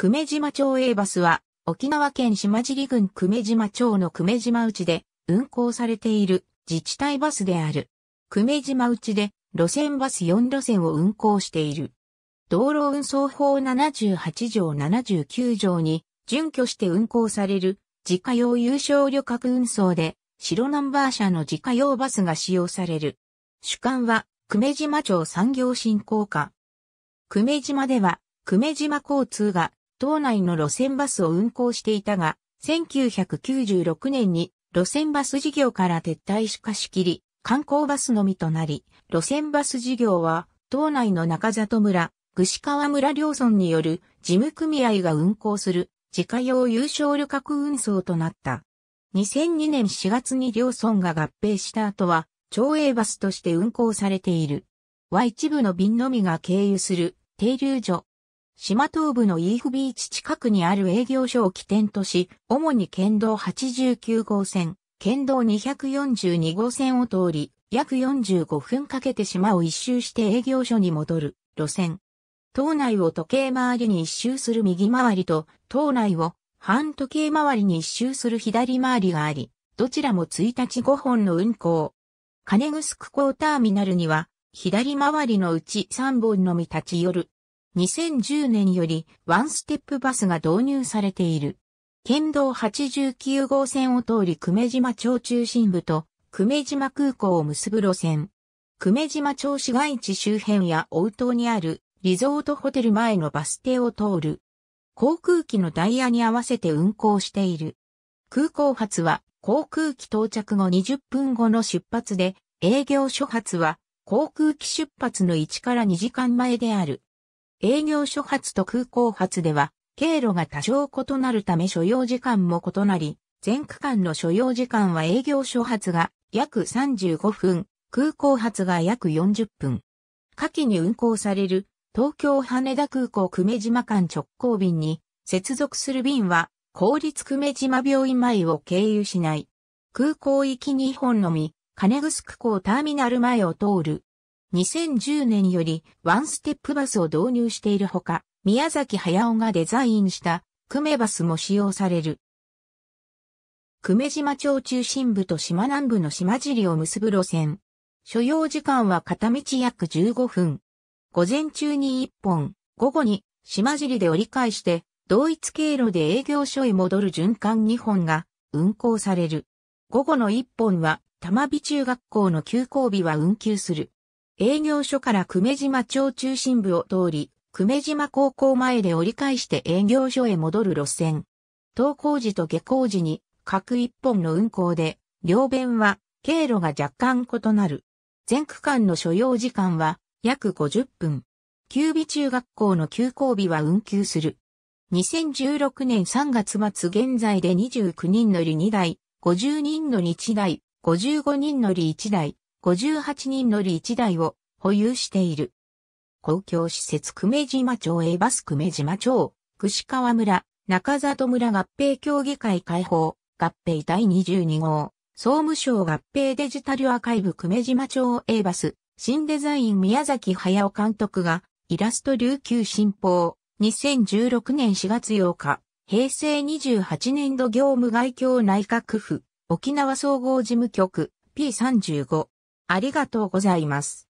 久米島町 A バスは、沖縄県島尻郡久米島町の久米島内で運行されている自治体バスである。久米島内で路線バス4路線を運行している。道路運送法78条79条に準拠して運行される自家用有償旅客運送で白ナンバー車の自家用バスが使用される。主幹は久米島町産業振興課。久米島では久米島交通が島内の路線バスを運行していたが、1996年に路線バス事業から撤退しかしきり、観光バスのみとなり、路線バス事業は、島内の中里村、串川村両村による事務組合が運行する自家用有償旅客運送となった。2002年4月に両村が合併した後は、町営バスとして運行されている。は一部の便のみが経由する停留所、島東部のイーフビーチ近くにある営業所を起点とし、主に県道89号線、県道242号線を通り、約45分かけて島を一周して営業所に戻る路線。島内を時計回りに一周する右回りと、島内を半時計回りに一周する左回りがあり、どちらも1日5本の運行。金城港ターミナルには、左回りのうち3本のみ立ち寄る2010年よりワンステップバスが導入されている。県道89号線を通り久米島町中心部と久米島空港を結ぶ路線。久米島町市街地周辺や大島にあるリゾートホテル前のバス停を通る。航空機のダイヤに合わせて運行している。空港発は航空機到着後20分後の出発で、営業初発は航空機出発の1から2時間前である。営業所発と空港発では、経路が多少異なるため所要時間も異なり、全区間の所要時間は営業所発が約35分、空港発が約40分。下記に運行される東京羽田空港久米島間直行便に接続する便は公立久米島病院前を経由しない。空港行き2本のみ、金城空港ターミナル前を通る2010年よりワンステップバスを導入しているほか、宮崎駿がデザインした久米バスも使用される。久米島町中心部と島南部の島尻を結ぶ路線。所要時間は片道約15分。午前中に1本、午後に島尻で折り返して、同一経路で営業所へ戻る循環2本が運行される。午後の1本は、玉美中学校の休校日は運休する。営業所から久米島町中心部を通り、久米島高校前で折り返して営業所へ戻る路線。登校時と下校時に各一本の運行で、両弁は経路が若干異なる。全区間の所要時間は約50分。休備中学校の休校日は運休する。2016年3月末現在で29人乗り2台、50人乗り1台、55人乗り1台、58人乗り1台を保有している。公共施設久米島町エバス久米島町、串川村、中里村合併協議会開放、合併第22号、総務省合併デジタルアーカイブ久米島町エバス、新デザイン宮崎駿監督が、イラスト琉球新報、2016年4月8日、平成28年度業務外協内閣府、沖縄総合事務局、P35、ありがとうございます。